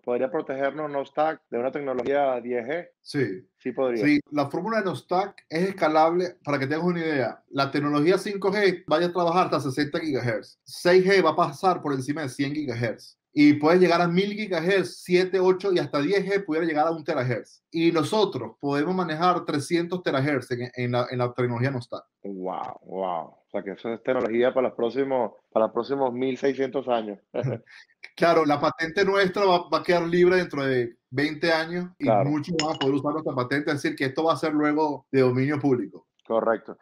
podría protegernos Nostac de una tecnología 10G. E. Sí. Sí podría. Sí, la fórmula de Nostac es escalable, para que tengas una idea, la tecnología 5G vaya a trabajar hasta 60 GHz, 6G va a pasar por encima de 100 GHz. Y puede llegar a 1000 GHz, 7, 8 y hasta 10G pudiera llegar a 1 THz. Y nosotros podemos manejar 300 THz en, la, tecnología Nostac. Wow, wow. O sea, que eso es tecnología para los próximos, para los próximos 1600 años. Claro, la patente nuestra va, a quedar libre dentro de 20 años y muchos van a poder usar nuestra patente, es decir, que esto va a ser luego de dominio público. Correcto.